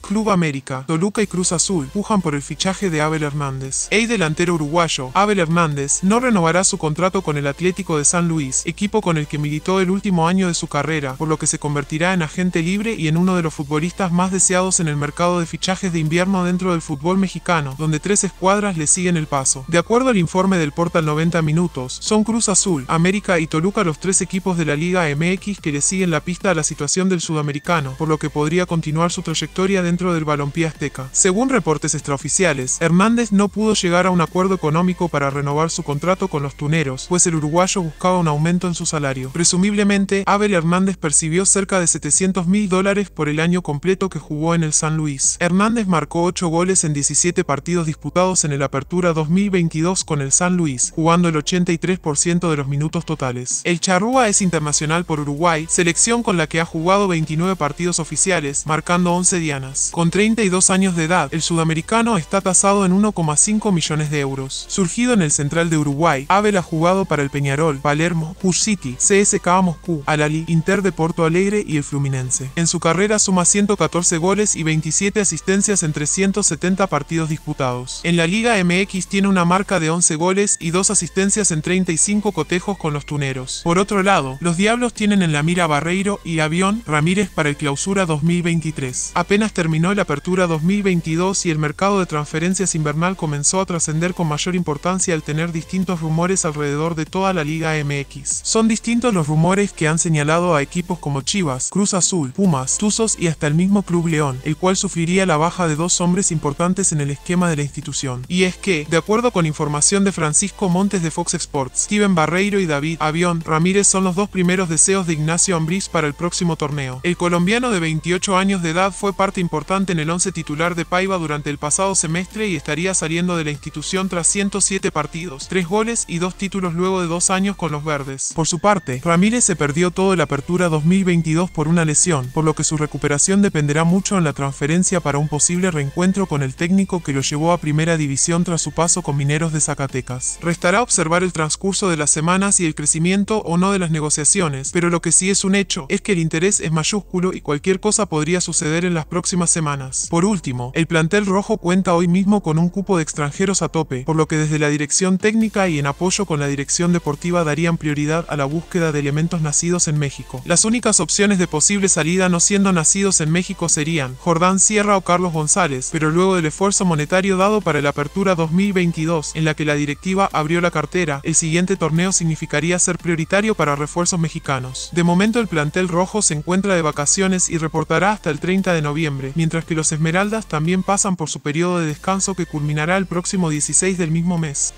Club América, Toluca y Cruz Azul pujan por el fichaje de Abel Hernández. El delantero uruguayo, Abel Hernández, no renovará su contrato con el Atlético de San Luis, equipo con el que militó el último año de su carrera, por lo que se convertirá en agente libre y en uno de los futbolistas más deseados en el mercado de fichajes de invierno dentro del fútbol mexicano, donde tres escuadras le siguen el paso. De acuerdo al informe del portal 90 Minutos, son Cruz Azul, América y Toluca los tres equipos de la Liga MX que le siguen la pista a la situación del sudamericano, por lo que podría continuar su trayectoria de dentro del balompié azteca. Según reportes extraoficiales, Hernández no pudo llegar a un acuerdo económico para renovar su contrato con los tuneros, pues el uruguayo buscaba un aumento en su salario. Presumiblemente, Abel Hernández percibió cerca de 700 mil dólares por el año completo que jugó en el San Luis. Hernández marcó 8 goles en 17 partidos disputados en el Apertura 2022 con el San Luis, jugando el 83% de los minutos totales. El Charrúa es internacional por Uruguay, selección con la que ha jugado 29 partidos oficiales, marcando 11 dianas. Con 32 años de edad, el sudamericano está tasado en 1,5 millones de euros. Surgido en el central de Uruguay, Abel ha jugado para el Peñarol, Palermo, Hush City, CSKA Moscú, Alali, Inter de Porto Alegre y el Fluminense. En su carrera suma 114 goles y 27 asistencias en 370 partidos disputados. En la Liga MX tiene una marca de 11 goles y 2 asistencias en 35 cotejos con los tuneros. Por otro lado, los Diablos tienen en la mira Barreiro y Avión Ramírez para el clausura 2023. Apenas terminó la apertura 2022 y el mercado de transferencias invernal comenzó a trascender con mayor importancia al tener distintos rumores alrededor de toda la Liga MX. Son distintos los rumores que han señalado a equipos como Chivas, Cruz Azul, Pumas, Tuzos y hasta el mismo Club León, el cual sufriría la baja de dos hombres importantes en el esquema de la institución. Y es que, de acuerdo con información de Francisco Montes de Fox Sports, Steven Barreiro y David Avión Ramírez son los dos primeros deseos de Ignacio Ambriz para el próximo torneo. El colombiano de 28 años de edad fue parte importante en el 11 titular de Paiva durante el pasado semestre y estaría saliendo de la institución tras 107 partidos, 3 goles y 2 títulos luego de 2 años con los verdes. Por su parte, Ramírez se perdió todo la apertura 2022 por una lesión, por lo que su recuperación dependerá mucho en la transferencia para un posible reencuentro con el técnico que lo llevó a primera división tras su paso con Mineros de Zacatecas. Restará observar el transcurso de las semanas y el crecimiento o no de las negociaciones, pero lo que sí es un hecho es que el interés es mayúsculo y cualquier cosa podría suceder en las próximas semanas. Por último, el plantel rojo cuenta hoy mismo con un cupo de extranjeros a tope, por lo que desde la dirección técnica y en apoyo con la dirección deportiva darían prioridad a la búsqueda de elementos nacidos en México. Las únicas opciones de posible salida no siendo nacidos en México serían Jordán Sierra o Carlos González, pero luego del esfuerzo monetario dado para la apertura 2022, en la que la directiva abrió la cartera, el siguiente torneo significaría ser prioritario para refuerzos mexicanos. De momento el plantel rojo se encuentra de vacaciones y reportará hasta el 30 de noviembre, mientras que los Esmeraldas también pasan por su periodo de descanso que culminará el próximo 16 del mismo mes.